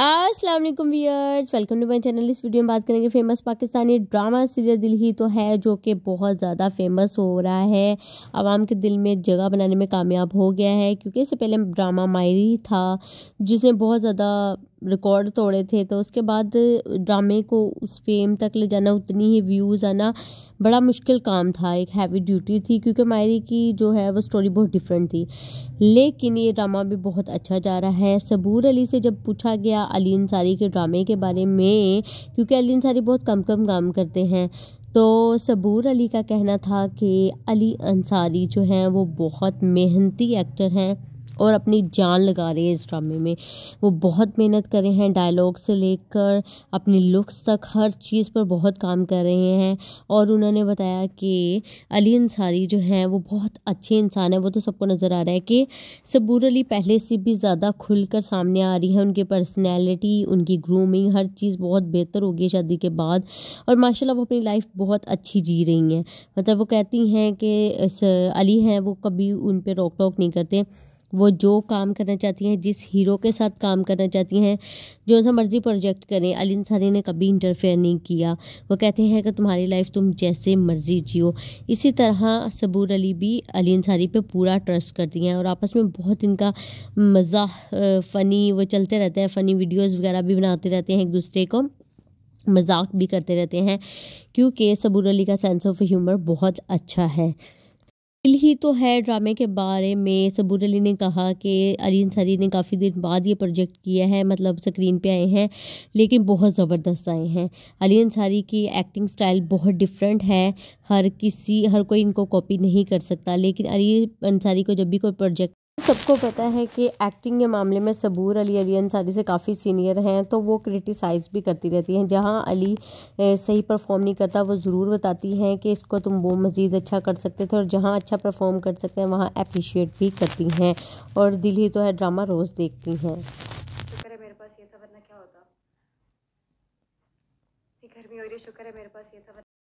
अस्सलाम वालेकुम viewers welcome to my channel इस वीडियो में बात करेंगे फेमस पाकिस्तानी ड्रामा सीरियल दिल ही तो है जो कि बहुत ज़्यादा फेमस हो रहा है आवाम के दिल में जगह बनाने में कामयाब हो गया है क्योंकि इससे पहले ड्रामा मायरी था जिसने बहुत ज़्यादा रिकॉर्ड तोड़े थे तो उसके बाद ड्रामे को उस फेम तक ले जाना उतनी ही व्यूज़ आना बड़ा मुश्किल काम था एक हैवी ड्यूटी थी क्योंकि मायरी की जो है वो स्टोरी बहुत डिफरेंट थी लेकिन ये ड्रामा भी बहुत अच्छा जा रहा है सबूर अली से जब पूछा गया अली अंसारी के ड्रामे के बारे में क्योंकि अली अंसारी बहुत कम कम काम करते हैं तो सबूर अली का कहना था कि अली अंसारी जो हैं वो बहुत मेहनती एक्टर हैं और अपनी जान लगा रहे हैं इस ड्रामे में वो बहुत मेहनत कर रहे हैं डायलॉग से लेकर अपनी लुक्स तक हर चीज़ पर बहुत काम कर रहे हैं और उन्होंने बताया कि अली अंसारी जो हैं वो बहुत अच्छे इंसान हैं वो तो सबको नज़र आ रहा है कि सबूर अली पहले से भी ज़्यादा कर सामने आ रही है उनकी पर्सनैलिटी उनकी ग्रूमिंग हर चीज़ बहुत बेहतर हो गई शादी के बाद और माशा वो अपनी लाइफ बहुत अच्छी जी रही हैं मतलब वो कहती हैं कि अली हैं वो कभी उन पर रोक टोक नहीं करते वो जो काम करना चाहती हैं जिस हीरो के साथ काम करना चाहती हैं जो सा मर्ज़ी प्रोजेक्ट करें अली अंसारी ने कभी इंटरफेयर नहीं किया वो कहते हैं कि तुम्हारी लाइफ तुम जैसे मर्ज़ी जियो इसी तरह सबूर अली भी अली अंसारी पे पूरा ट्रस्ट करती हैं और आपस में बहुत इनका मज़ा फ़नी वो चलते रहता है फ़नी वीडियोज़ वगैरह भी बनाते रहते हैं एक दूसरे को मजाक भी करते रहते हैं क्योंकि सबूर अली का सेंस ऑफ ह्यूमर बहुत अच्छा है दिल ही तो है ड्रामे के बारे में सबूर अली ने कहा कि अली अंसारी ने काफ़ी दिन बाद ये प्रोजेक्ट किया है मतलब स्क्रीन पे आए हैं लेकिन बहुत ज़बरदस्त आए हैं अली अंसारी की एक्टिंग स्टाइल बहुत डिफरेंट है हर किसी हर कोई इनको कॉपी नहीं कर सकता लेकिन अली अंसारी को जब भी कोई प्रोजेक्ट सबको पता है कि एक्टिंग के मामले में सबूर अली अली अंसारी से काफ़ी सीनियर हैं तो वो क्रिटिसाइज़ भी करती रहती हैं जहां अली सही परफॉर्म नहीं करता वो ज़रूर बताती हैं कि इसको तुम वो मज़ीद अच्छा कर सकते थे और जहां अच्छा परफॉर्म कर सकते हैं वहां अप्रिशिएट भी करती हैं और दिल ही तो है ड्रामा रोज़ देखती हैं